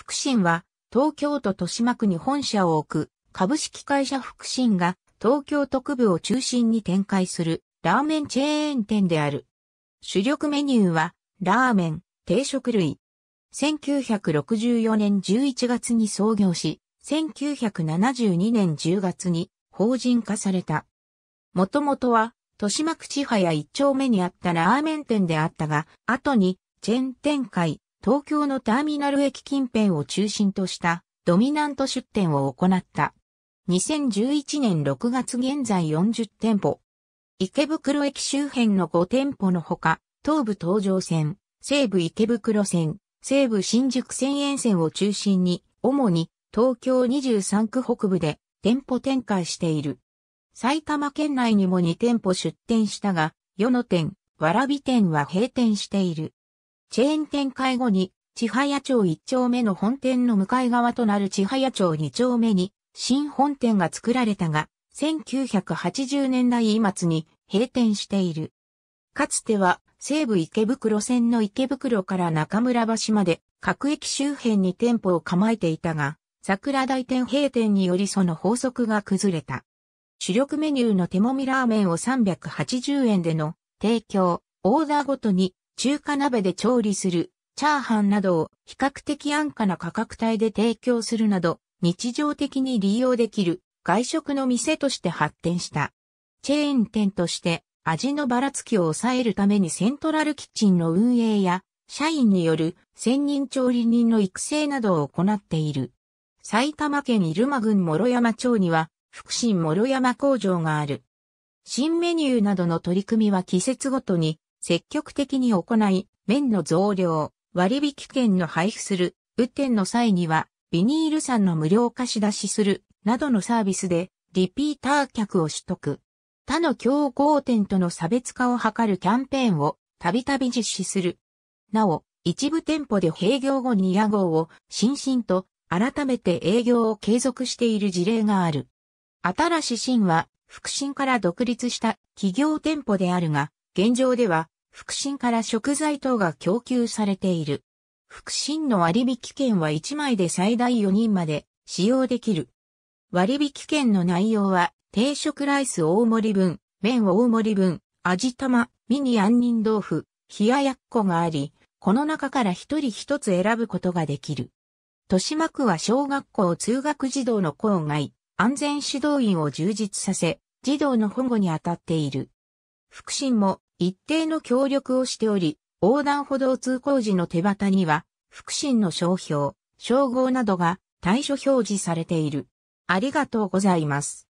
福神は、東京都豊島区に本社を置く、株式会社福神が、東京都区部を中心に展開する、ラーメンチェーン店である。主力メニューは、ラーメン、定食類。1964年11月に創業し、1972年10月に法人化された。もともとは、豊島区千早一丁目にあったラーメン店であったが、後に、チェーン展開、東京のターミナル駅近辺を中心としたドミナント出店を行った。2011年6月現在40店舗。池袋駅周辺の5店舗のほか、東武東上線、西武池袋線、西武新宿線沿線を中心に、主に東京23区北部で店舗展開している。埼玉県内にも2店舗出店したが、世の店、わらび店は閉店している。チェーン展開後に、千早町1丁目の本店の向かい側となる千早町2丁目に、新本店が作られたが、1980年代末に閉店している。かつては、西武池袋線の池袋から中村橋まで、各駅周辺に店舗を構えていたが、桜大店閉店によりその法則が崩れた。主力メニューの手もみラーメンを380円での提供、オーダーごとに中華鍋で調理する、チャーハンなどを比較的安価な価格帯で提供するなど、日常的に利用できる外食の店として発展した。チェーン店として味のばらつきを抑えるためにセントラルキッチンの運営や社員による専任調理人の育成などを行っている。埼玉県入間郡諸山町には福神諸山工場がある。新メニューなどの取り組みは季節ごとに積極的に行い、麺の増量、割引券の配布する、雨天の際には、ビニール産の無料貸し出しする、などのサービスで、リピーター客を取得。他の競合店との差別化を図るキャンペーンを、たびたび実施する。なお、一部店舗で閉業後に屋号を、新進と、改めて営業を継続している事例がある。新し新は、福神から独立した企業店舗であるが、現状では、福神から食材等が供給されている。福神の割引券は1枚で最大4人まで使用できる。割引券の内容は、定食ライス大盛り分、麺大盛り分、味玉、ミニ杏仁豆腐、冷ややっこがあり、この中から一人一つ選ぶことができる。豊島区は小学校通学児童の郊外、安全指導員を充実させ、児童の保護に当たっている。福神も一定の協力をしており、横断歩道通行時の手旗には、福神の商標、称号などが対処表示されている。ありがとうございます。